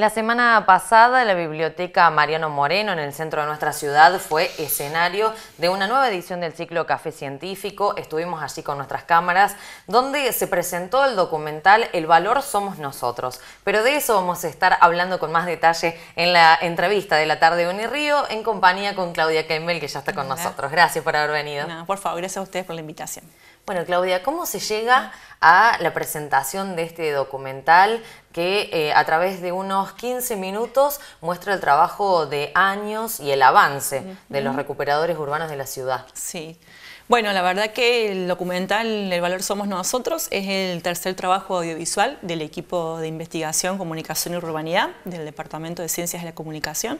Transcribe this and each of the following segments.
La semana pasada la biblioteca Mariano Moreno en el centro de nuestra ciudad fue escenario de una nueva edición del ciclo Café Científico. Estuvimos allí con nuestras cámaras donde se presentó el documental El valor somos nosotros. Pero de eso vamos a estar hablando con más detalle en la entrevista de la tarde de Unirío en compañía con Claudia Kemmel que ya está con nosotros. Gracias por haber venido. por favor, gracias a ustedes por la invitación. Bueno, Claudia, ¿cómo se llega a la presentación de este documental que eh, a través de unos 15 minutos muestra el trabajo de años y el avance de los recuperadores urbanos de la ciudad? Sí. Bueno, la verdad que el documental El Valor Somos Nosotros es el tercer trabajo audiovisual del equipo de investigación, comunicación y urbanidad del Departamento de Ciencias de la Comunicación.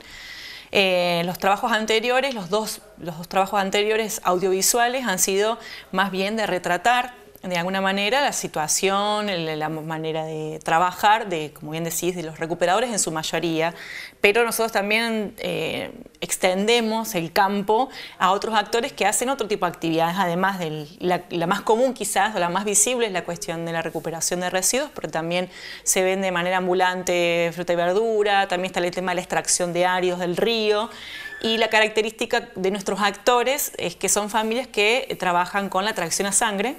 Eh, los trabajos anteriores, los dos, los dos trabajos anteriores audiovisuales han sido más bien de retratar de alguna manera la situación, la manera de trabajar, de, como bien decís, de los recuperadores en su mayoría, pero nosotros también eh, extendemos el campo a otros actores que hacen otro tipo de actividades, además la, más común quizás o la más visible es la cuestión de la recuperación de residuos, pero también se ven de manera ambulante fruta y verdura, también está el tema de la extracción de áridos del río. Y la característica de nuestros actores es que son familias que trabajan con la tracción a sangre,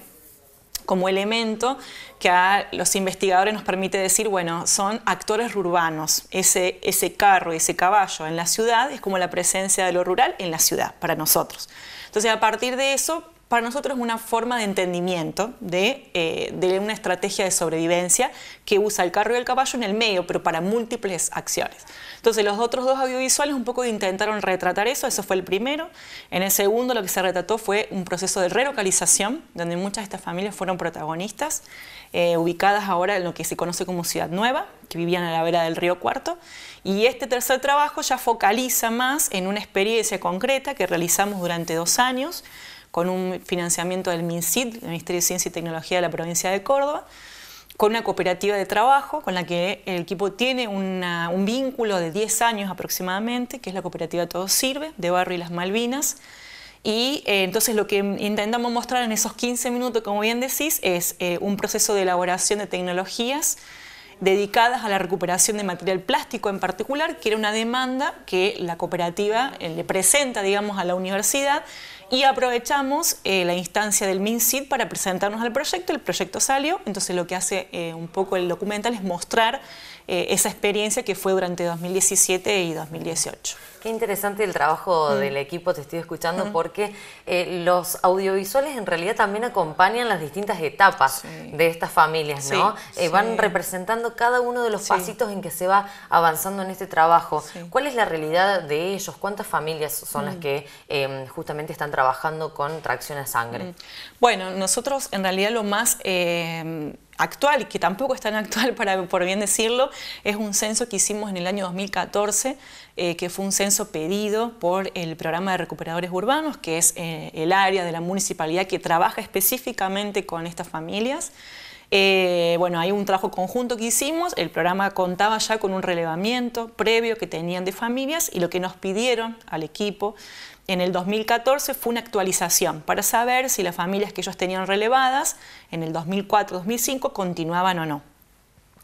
como elemento que a los investigadores nos permite decir, bueno, son actores urbanos. Ese, ese carro, ese caballo en la ciudad es como la presencia de lo rural en la ciudad para nosotros. Entonces, a partir de eso, para nosotros es una forma de entendimiento eh, de, una estrategia de sobrevivencia que usa el carro y el caballo en el medio, pero para múltiples acciones. Entonces, los otros dos audiovisuales un poco intentaron retratar eso, eso fue el primero. En el segundo, lo que se retrató fue un proceso de relocalización, donde muchas de estas familias fueron protagonistas, eh, ubicadas ahora en lo que se conoce como Ciudad Nueva, que vivían a la vera del río Cuarto. Y este tercer trabajo ya focaliza más en una experiencia concreta que realizamos durante dos años con un financiamiento del MINCID, el Ministerio de Ciencia y Tecnología de la provincia de Córdoba, con una cooperativa de trabajo con la que el equipo tiene un vínculo de 10 años aproximadamente, que es la cooperativa Todo Sirve, de Barrio y Las Malvinas. Y eh, entonces lo que intentamos mostrar en esos 15 minutos, como bien decís, es eh, un proceso de elaboración de tecnologías dedicadas a la recuperación de material plástico en particular, que era una demanda que la cooperativa eh, le presenta, digamos, a la universidad y aprovechamos eh, la instancia del MinSID para presentarnos al proyecto. El proyecto salió, entonces lo que hace eh, un poco el documental es mostrar eh, esa experiencia que fue durante 2017 y 2018. Qué interesante el trabajo mm. del equipo, te estoy escuchando, mm. porque eh, los audiovisuales en realidad también acompañan las distintas etapas de estas familias, ¿no? Eh, van representando cada uno de los pasitos en que se va avanzando en este trabajo. ¿Cuál es la realidad de ellos? ¿Cuántas familias son las mm. que em, justamente están trabajando con tracción a sangre? Bueno, nosotros en realidad lo más em, actual y que tampoco es tan actual para por bien decirlo, es un censo que hicimos en el año 2014, eh, que fue un censo pedido por el programa de recuperadores urbanos, que es eh, el área de la municipalidad que trabaja específicamente con estas familias. Eh, bueno, hay un trabajo conjunto que hicimos, el programa contaba ya con un relevamiento previo que tenían de familias y lo que nos pidieron al equipo en el 2014 fue una actualización para saber si las familias que ellos tenían relevadas en el 2004-2005 continuaban o no.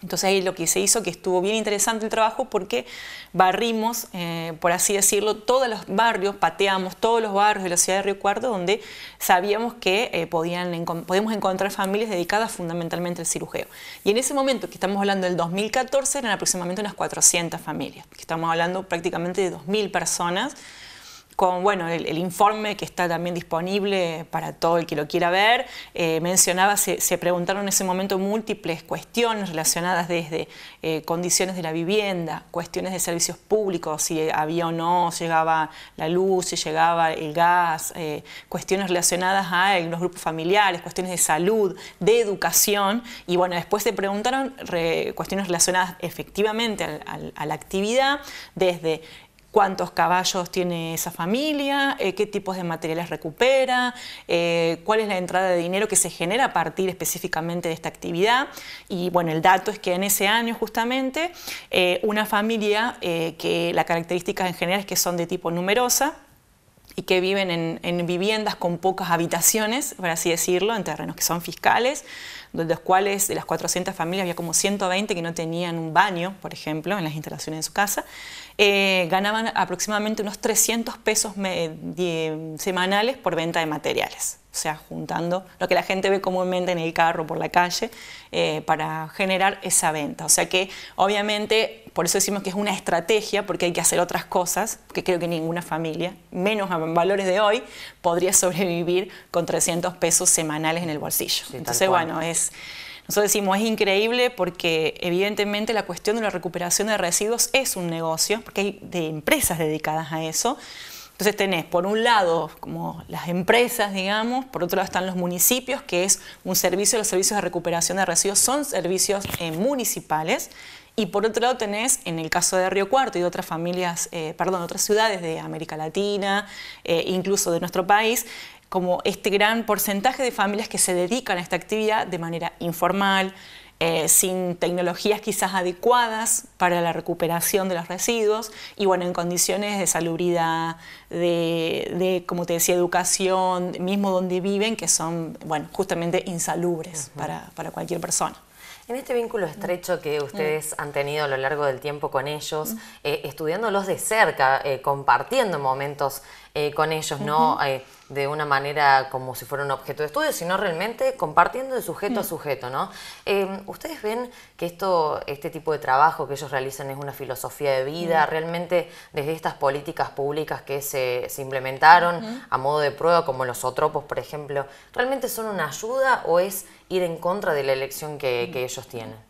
Entonces ahí lo que se hizo, que estuvo bien interesante el trabajo porque barrimos, eh, por así decirlo, todos los barrios, pateamos todos los barrios de la ciudad de Río Cuarto donde sabíamos que eh, podían, podemos podíamos encontrar familias dedicadas fundamentalmente al cirujeo. Y en ese momento, que estamos hablando del 2014, eran aproximadamente unas 400 familias, que estamos hablando prácticamente de 2.000 personas con bueno, el, informe que está también disponible para todo el que lo quiera ver. Eh, mencionaba, se, preguntaron en ese momento múltiples cuestiones relacionadas desde eh, condiciones de la vivienda, cuestiones de servicios públicos, si había o no, llegaba la luz, si llegaba el gas, eh, cuestiones relacionadas a los grupos familiares, cuestiones de salud, de educación. Y bueno, después se preguntaron cuestiones relacionadas efectivamente a, a la actividad, desde cuántos caballos tiene esa familia, eh, qué tipos de materiales recupera, eh, cuál es la entrada de dinero que se genera a partir específicamente de esta actividad. Y bueno, el dato es que en ese año justamente eh, una familia que la característica en general es que son de tipo numerosa, y que viven en, viviendas con pocas habitaciones, por así decirlo, en terrenos que son fiscales, de los cuales de las 400 familias había como 120 que no tenían un baño, por ejemplo, en las instalaciones de su casa, eh, ganaban aproximadamente unos 300 pesos semanales por venta de materiales o sea, juntando lo que la gente ve comúnmente en el carro, por la calle, eh, para generar esa venta. O sea que obviamente, por eso decimos que es una estrategia, porque hay que hacer otras cosas, que creo que ninguna familia, menos a valores de hoy, podría sobrevivir con 300 pesos semanales en el bolsillo. Entonces, bueno, es... Nosotros decimos, es increíble porque evidentemente la cuestión de la recuperación de residuos es un negocio, porque hay de empresas dedicadas a eso. Entonces tenés, por un lado, como las empresas, digamos, por otro lado están los municipios, que es un servicio, los servicios de recuperación de residuos son servicios eh, municipales, y por otro lado tenés, en el caso de Río Cuarto y de otras familias, eh, perdón, otras ciudades de América Latina, eh, incluso de nuestro país, como este gran porcentaje de familias que se dedican a esta actividad de manera informal, eh, sin tecnologías quizás adecuadas para la recuperación de los residuos y bueno, en condiciones de salubridad, de, como te decía, educación, mismo donde viven, que son, bueno, justamente insalubres para, cualquier persona. En este vínculo estrecho que mm. ustedes han tenido a lo largo del tiempo con ellos, mm. eh, estudiándolos de cerca, eh, compartiendo momentos con ellos, ¿no? de una manera como si fuera un objeto de estudio, sino realmente compartiendo de sujeto a mm. sujeto, ¿no? Em, ¿Ustedes ven que esto, este tipo de trabajo que ellos realizan es una filosofía de vida? Mm. Realmente desde estas políticas públicas que se, se implementaron a modo de prueba, como los otropos, por ejemplo, ¿realmente son una ayuda o es ir en contra de la elección que, que mm. ellos tienen?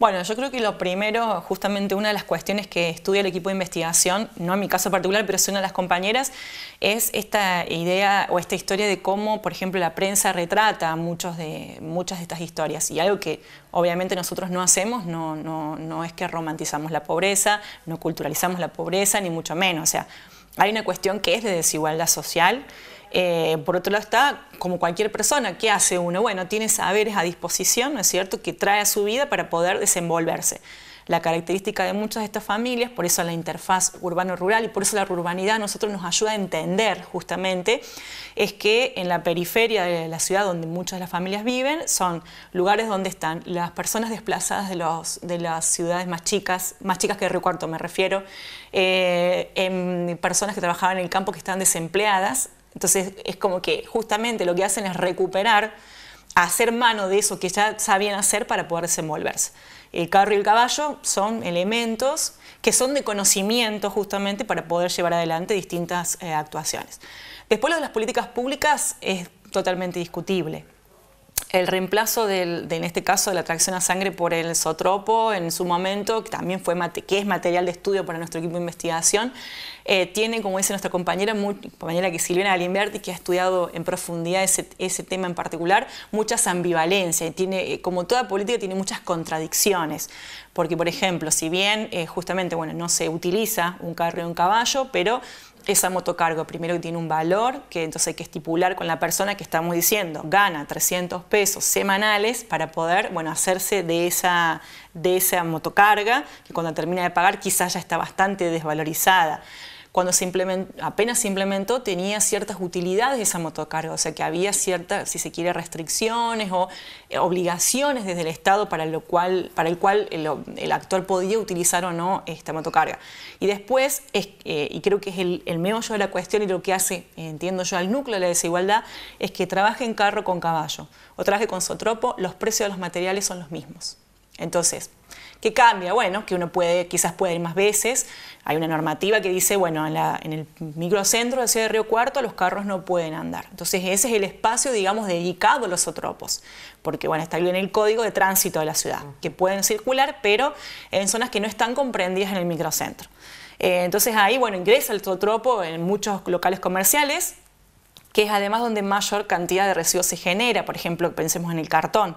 Bueno, yo creo que lo primero, justamente una de las cuestiones que estudia el equipo de investigación, no en mi caso particular, pero es una de las compañeras, es esta idea o esta historia de cómo, por ejemplo, la prensa retrata muchos de, muchas de estas historias. Y algo que obviamente nosotros no hacemos, no, no, no es que romantizamos la pobreza, no culturalizamos la pobreza, ni mucho menos. O sea, hay una cuestión que es de desigualdad social eh, por otro lado está, como cualquier persona, ¿qué hace uno? Bueno, tiene saberes a disposición, ¿no es cierto?, que trae a su vida para poder desenvolverse. La característica de muchas de estas familias, por eso la interfaz urbano-rural y por eso la urbanidad nosotros nos ayuda a entender justamente, es que en la periferia de la ciudad donde muchas de las familias viven, son lugares donde están las personas desplazadas de, las ciudades más chicas, más chicas que Río Cuarto me refiero, eh, personas que trabajaban en el campo que están desempleadas, entonces es como que justamente lo que hacen es recuperar, hacer mano de eso que ya sabían hacer para poder desenvolverse. El carro y el caballo son elementos que son de conocimiento justamente para poder llevar adelante distintas eh, actuaciones. Después lo de las políticas públicas es totalmente discutible el reemplazo en este caso de la tracción a sangre por el sotropo en su momento, que también fue que es material de estudio para nuestro equipo de investigación, eh, tiene, como dice nuestra compañera, compañera que Silvina Galimberti, que ha estudiado en profundidad ese, tema en particular, muchas ambivalencias. Tiene, eh, como toda política, tiene muchas contradicciones. Porque, por ejemplo, si bien eh, justamente bueno, no se utiliza un carro y un caballo, pero esa motocargo primero tiene un valor que entonces hay que estipular con la persona que estamos diciendo, gana 300 pesos semanales para poder, bueno, hacerse de esa, de esa motocarga que cuando termina de pagar quizás ya está bastante desvalorizada cuando apenas se implementó tenía ciertas utilidades esa motocarga, o sea que había ciertas, si se quiere, restricciones o eh, obligaciones desde el Estado para, lo cual, para el cual el, actual actor podía utilizar o no esta motocarga. Y después, eh, y creo que es el, el, meollo de la cuestión y lo que hace, entiendo yo, al núcleo de la desigualdad, es que trabaje en carro con caballo o trabaje con sotropo, los precios de los materiales son los mismos. Entonces, ¿Qué cambia? Bueno, que uno puede, quizás puede ir más veces. Hay una normativa que dice, bueno, en, el microcentro de Ciudad de Río Cuarto los carros no pueden andar. Entonces ese es el espacio, digamos, dedicado a los otropos, porque bueno, está en el código de tránsito de la ciudad, que pueden circular, pero en zonas que no están comprendidas en el microcentro. Eh, entonces ahí, bueno, ingresa el zootropo en muchos locales comerciales, que es además donde mayor cantidad de residuos se genera, por ejemplo, pensemos en el cartón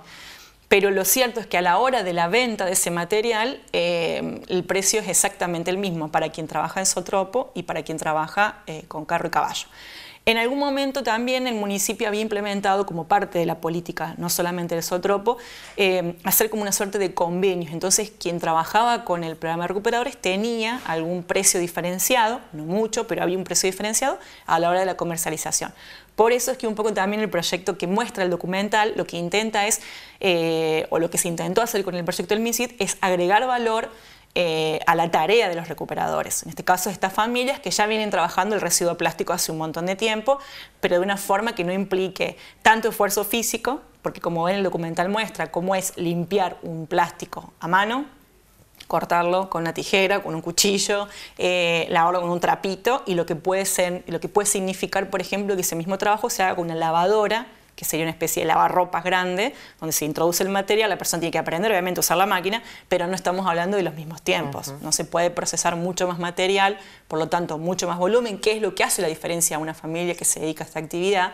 pero lo cierto es que a la hora de la venta de ese material eh, el precio es exactamente el mismo para quien trabaja en Sotropo y para quien trabaja eh, con carro y caballo. En algún momento también el municipio había implementado como parte de la política, no solamente el Sotropo, eh, hacer como una suerte de convenios. Entonces, quien trabajaba con el programa de recuperadores tenía algún precio diferenciado, no mucho, pero había un precio diferenciado a la hora de la comercialización. Por eso es que un poco también el proyecto que muestra el documental lo que intenta es, eh, o lo que se intentó hacer con el proyecto del MISID, es agregar valor eh, a la tarea de los recuperadores. En este caso, estas familias que ya vienen trabajando el residuo plástico hace un montón de tiempo, pero de una forma que no implique tanto esfuerzo físico, porque como ven el documental muestra cómo es limpiar un plástico a mano, cortarlo con una tijera, con un cuchillo, eh, lavarlo con un trapito y lo que, puede lo que puede significar, por ejemplo, que ese mismo trabajo se haga con una lavadora que sería una especie de lavarropas grande, donde se introduce el material, la persona tiene que aprender obviamente a usar la máquina, pero no estamos hablando de los mismos tiempos. No se puede procesar mucho más material, por lo tanto, mucho más volumen, que es lo que hace la diferencia a una familia que se dedica a esta actividad.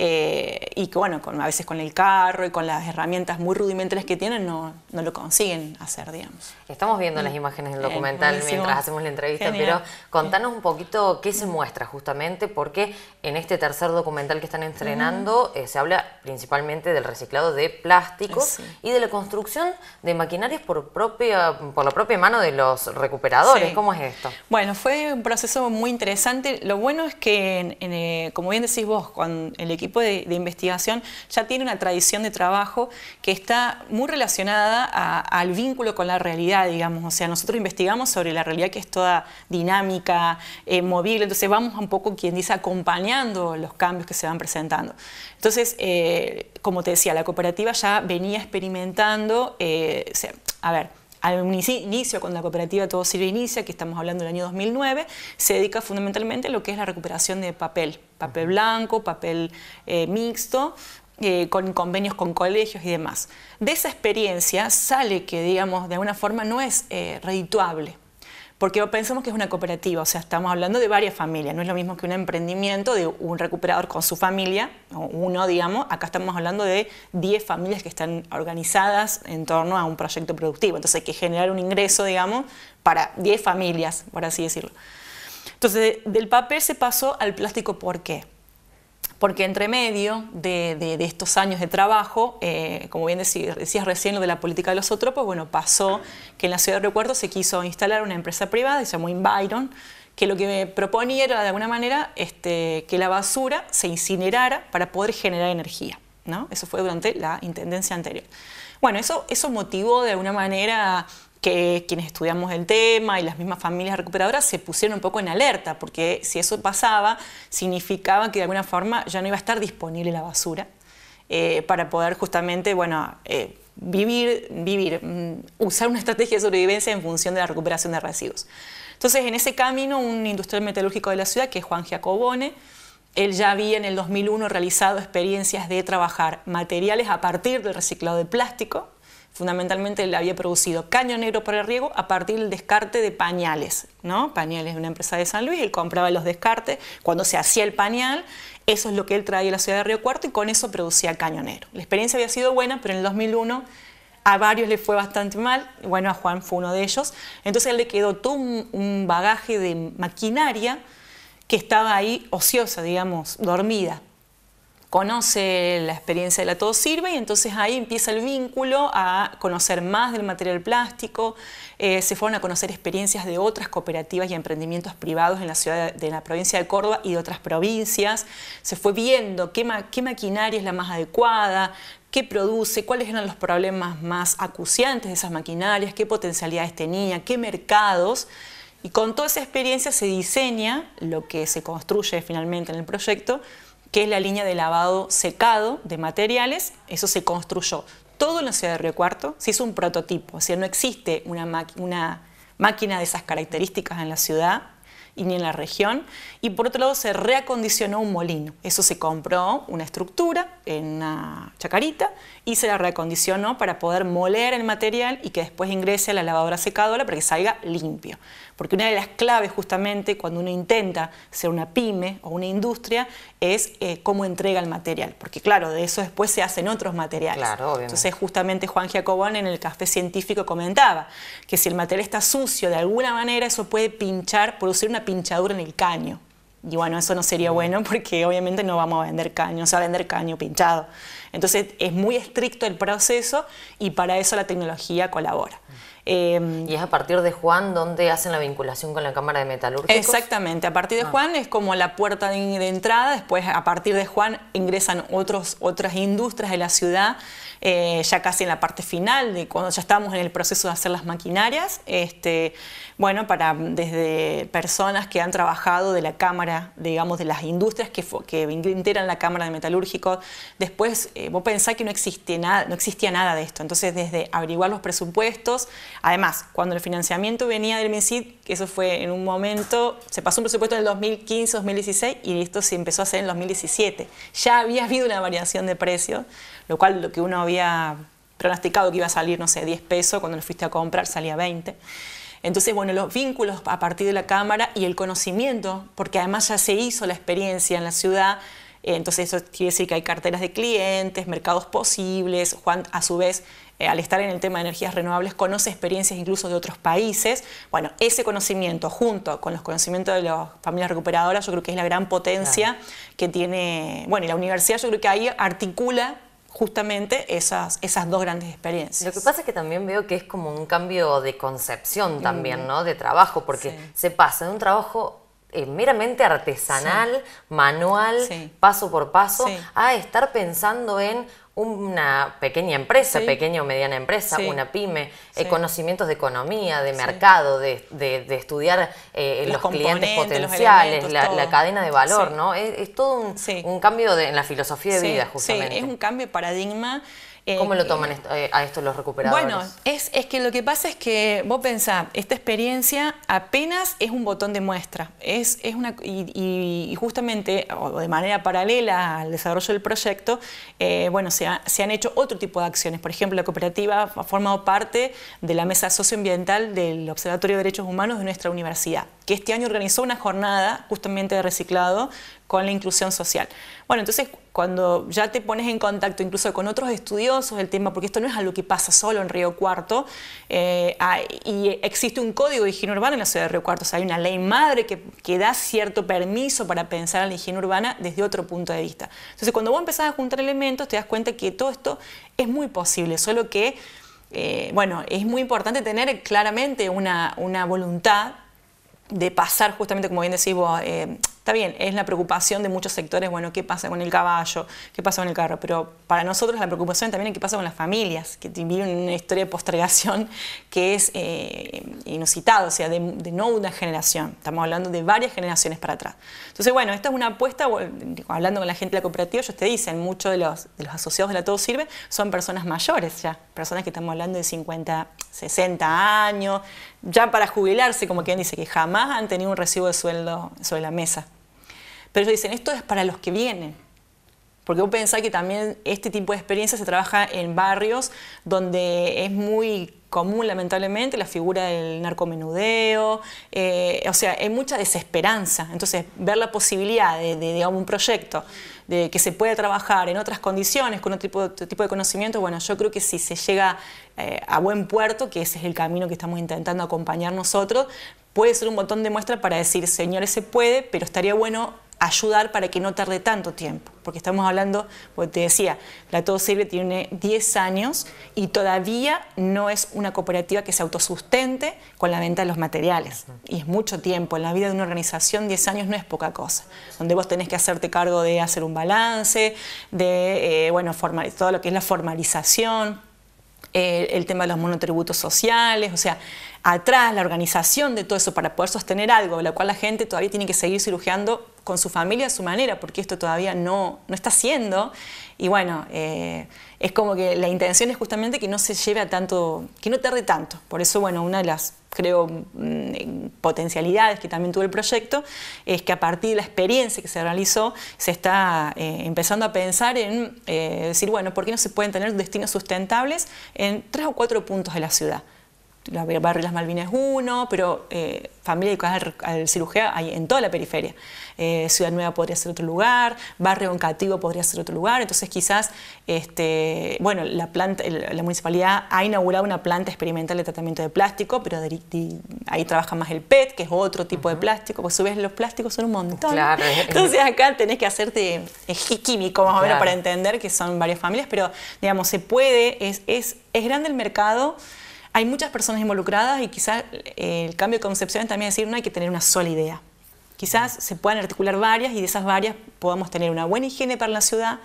Eh, y que bueno, a veces con el carro y con las herramientas muy rudimentarias que tienen no, lo consiguen hacer, digamos. Estamos viendo las mm. imágenes del eh, documental mientras hacemos la entrevista, pero contanos un poquito qué se muestra justamente, porque en este tercer documental que están entrenando, eh, se habla principalmente del reciclado de plásticos y de la construcción de maquinarias por, propia, por la propia mano de los recuperadores. ¿Cómo es esto? Bueno, fue un proceso muy interesante. Lo bueno es que, como bien decís vos, con el equipo de, investigación ya tiene una tradición de trabajo que está muy relacionada al vínculo con la realidad, digamos. O sea, nosotros investigamos sobre la realidad que es toda dinámica, eh, movible, entonces vamos un poco, quien dice, acompañando los cambios que se van presentando. Entonces, eh, como te decía, la cooperativa ya venía experimentando, eh, a ver, al inicio, cuando la cooperativa Todo Sirve inicia, que estamos hablando del año 2009, se dedica fundamentalmente a lo que es la recuperación de papel, papel blanco, papel eh, mixto, eh, con convenios con colegios y demás. De esa experiencia sale que, digamos, de alguna forma no es eh, redituable porque pensamos que es una cooperativa, o sea, estamos hablando de varias familias, no es lo mismo que un emprendimiento de un recuperador con su familia, o uno, digamos, acá estamos hablando de 10 familias que están organizadas en torno a un proyecto productivo, entonces hay que generar un ingreso, digamos, para 10 familias, por así decirlo. Entonces, del papel se pasó al plástico, ¿por qué? porque entre medio de, estos años de trabajo, eh, como bien decías, recién lo de la política de los otropos, pues bueno, pasó que en la ciudad de Recuerdo se quiso instalar una empresa privada, se llamó Inviron, que lo que me proponía era de alguna manera este, que la basura se incinerara para poder generar energía. ¿no? Eso fue durante la intendencia anterior. Bueno, eso motivó de alguna manera que quienes estudiamos el tema y las mismas familias recuperadoras se pusieron un poco en alerta, porque si eso pasaba, significaba que de alguna forma ya no iba a estar disponible la basura eh, para poder justamente, bueno, eh, vivir, vivir, mm, usar una estrategia de sobrevivencia en función de la recuperación de residuos. Entonces, en ese camino, un industrial metalúrgico de la ciudad, que es Juan Giacobone, él ya había en el 2001 realizado experiencias de trabajar materiales a partir del reciclado de plástico, fundamentalmente le había producido caño negro para el riego a partir del descarte de pañales. ¿no? Pañales de una empresa de San Luis, él compraba los descartes. Cuando se hacía el pañal, eso es lo que él traía a la ciudad de Río Cuarto y con eso producía caño negro. La experiencia había sido buena, pero en el 2001 a varios le fue bastante mal, bueno, a Juan fue uno de ellos. Entonces él le quedó todo un, un bagaje de maquinaria que estaba ahí ociosa, digamos, dormida conoce la experiencia de la Todo Sirve y entonces ahí empieza el vínculo a conocer más del material plástico, eh, se fueron a conocer experiencias de otras cooperativas y emprendimientos privados en la ciudad de, la provincia de Córdoba y de otras provincias, se fue viendo qué, qué maquinaria es la más adecuada, qué produce, cuáles eran los problemas más acuciantes de esas maquinarias, qué potencialidades tenía, qué mercados. Y con toda esa experiencia se diseña lo que se construye finalmente en el proyecto, que es la línea de lavado secado de materiales, eso se construyó todo en la ciudad de Río Cuarto, se hizo un prototipo, o sea, no existe una, máquina de esas características en la ciudad y ni en la región, y por otro lado se reacondicionó un molino, eso se compró una estructura en una chacarita y se la reacondicionó para poder moler el material y que después ingrese a la lavadora secadora para que salga limpio. Porque una de las claves justamente cuando uno intenta ser una pyme o una industria es eh, cómo entrega el material. Porque claro, de eso después se hacen otros materiales. Claro, obviamente. Entonces justamente Juan Jacobón en el café científico comentaba que si el material está sucio de alguna manera, eso puede pinchar, producir una pinchadura en el caño. Y bueno, eso no sería mm. bueno porque obviamente no vamos a vender caño, se va a vender caño pinchado. Entonces es muy estricto el proceso y para eso la tecnología colabora. Mm. Em, ¿Y es a partir de Juan donde hacen la vinculación con la Cámara de Metalúrgicos? Exactamente, a partir de ah. Juan es como la puerta de, entrada, después a partir de Juan ingresan otros, otras industrias de la ciudad, eh, ya casi en la parte final, de cuando ya estamos en el proceso de hacer las maquinarias. Este, bueno, para mm, desde personas que han trabajado de la Cámara, digamos, de las industrias que, que integran la Cámara de Metalúrgicos, después eh, vos pensás que no, existe nada, no existía nada de esto. Entonces, desde averiguar los presupuestos, además, cuando el financiamiento venía del MINCID, eso fue en un momento, se pasó un presupuesto en el 2015, 2016 y esto se empezó a hacer en el 2017. Ya había habido una variación de precio lo cual lo que uno había pronosticado que iba a salir, no sé, 10 pesos, cuando lo fuiste a comprar salía 20. Entonces, bueno, los vínculos a partir de la cámara y el conocimiento, porque además ya se hizo la experiencia en la ciudad, eh, entonces eso quiere decir que hay carteras de clientes, mercados posibles. Juan, a su vez, eh, al estar en el tema de energías renovables, conoce experiencias incluso de otros países. Bueno, ese conocimiento junto con los conocimientos de las familias recuperadoras, yo creo que es la gran potencia que tiene, bueno, y la universidad yo creo que ahí articula justamente esas, esas dos grandes experiencias. Lo que pasa es que también veo que es como un cambio de concepción mm. también, ¿no? De trabajo, porque se pasa de un trabajo eh, meramente artesanal, manual, paso por paso, a estar pensando en una pequeña empresa, pequeña o mediana empresa, una pyme, eh, conocimientos de economía, de mercado, de, de, estudiar eh, los, clientes potenciales, la, cadena de valor, ¿no? Es, todo un, cambio de, en la filosofía de vida, justamente. Sí, es un cambio de paradigma ¿Cómo lo toman este, eh, a esto los recuperadores? Bueno, es, que lo que pasa es que vos pensás, esta experiencia apenas es un botón de muestra. Es, una, y, justamente, o de manera paralela al desarrollo del proyecto, eh, bueno, se, se, han hecho otro tipo de acciones. Por ejemplo, la cooperativa ha formado parte de la mesa socioambiental del Observatorio de Derechos Humanos de nuestra universidad, que este año organizó una jornada justamente de reciclado con la inclusión social. Bueno, entonces cuando ya te pones en contacto incluso con otros estudiosos del tema, porque esto no es algo que pasa solo en Río Cuarto, eh, y existe un código de higiene urbana en la ciudad de Río Cuarto, o sea, hay una ley madre que, que, da cierto permiso para pensar en la higiene urbana desde otro punto de vista. Entonces, cuando vos empezás a juntar elementos, te das cuenta que todo esto es muy posible, solo que, eh, bueno, es muy importante tener claramente una, voluntad de pasar justamente, como bien decís vos, eh, Está bien, es la preocupación de muchos sectores, bueno, ¿qué pasa con el caballo? ¿Qué pasa con el carro? Pero para nosotros la preocupación también es qué pasa con las familias, que viven una historia de postergación que es eh, inusitada, o sea, de, no una generación, estamos hablando de varias generaciones para atrás. Entonces, bueno, esta es una apuesta, hablando con la gente de la cooperativa, ellos te dicen, muchos de los, de los asociados de la Todo Sirve son personas mayores ya, personas que estamos hablando de 50, 60 años, ya para jubilarse, como quien dice, que jamás han tenido un recibo de sueldo sobre la mesa. Pero ellos dicen, esto es para los que vienen. Porque vos pensás que también este tipo de experiencia se trabaja en barrios donde es muy común, lamentablemente, la figura del narcomenudeo. Eh, o sea, hay mucha desesperanza. Entonces, ver la posibilidad de, de un proyecto de que se pueda trabajar en otras condiciones, con otro tipo, de conocimiento, bueno, yo creo que si se llega eh, a buen puerto, que ese es el camino que estamos intentando acompañar nosotros, puede ser un botón de muestra para decir, señores, se puede, pero estaría bueno ayudar para que no tarde tanto tiempo, porque estamos hablando, como te decía, la Todo Sirve tiene 10 años y todavía no es una cooperativa que se autosustente con la venta de los materiales. Y es mucho tiempo, en la vida de una organización 10 años no es poca cosa, donde vos tenés que hacerte cargo de hacer un balance, de eh, bueno, todo lo que es la formalización, eh, el tema de los monotributos sociales, o sea, atrás la organización de todo eso para poder sostener algo, de lo cual la gente todavía tiene que seguir cirujeando con su familia a su manera, porque esto todavía no, está siendo. Y bueno, eh, es como que la intención es justamente que no se lleve a tanto, que no tarde tanto. Por eso, bueno, una de las, creo, mm, potencialidades que también tuvo el proyecto es que a partir de la experiencia que se realizó, se está eh, empezando a pensar en eh, decir, bueno, ¿por qué no se pueden tener destinos sustentables en tres o cuatro puntos de la ciudad? Barrio Las Malvinas es uno, pero eh, familia dedicada al, cirugía hay en toda la periferia. Eh, Ciudad Nueva podría ser otro lugar, Barrio Oncativo podría ser otro lugar, entonces quizás, este, bueno, la, planta, la municipalidad ha inaugurado una planta experimental de tratamiento de plástico, pero ahí trabaja más el PET, que es otro tipo de plástico, porque si su los plásticos son un montón. Entonces acá tenés que hacerte químico más o menos para entender que son varias familias, pero digamos, se puede, es, es, es grande el mercado hay muchas personas involucradas y quizás eh, el cambio de concepción es también decir no hay que tener una sola idea. Quizás se puedan articular varias y de esas varias podamos tener una buena higiene para la ciudad,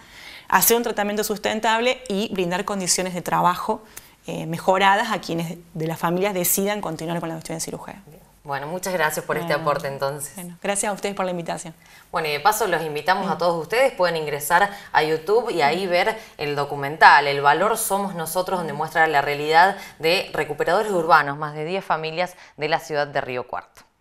hacer un tratamiento sustentable y brindar condiciones de trabajo eh, mejoradas a quienes de las familias decidan continuar con la cuestión de cirugía. Bueno, muchas gracias por este aporte entonces. gracias a ustedes por la invitación. Bueno, y de paso los invitamos a todos ustedes, pueden ingresar a YouTube y ahí ver el documental, El valor somos nosotros, donde muestra la realidad de recuperadores urbanos, más de 10 familias de la ciudad de Río Cuarto.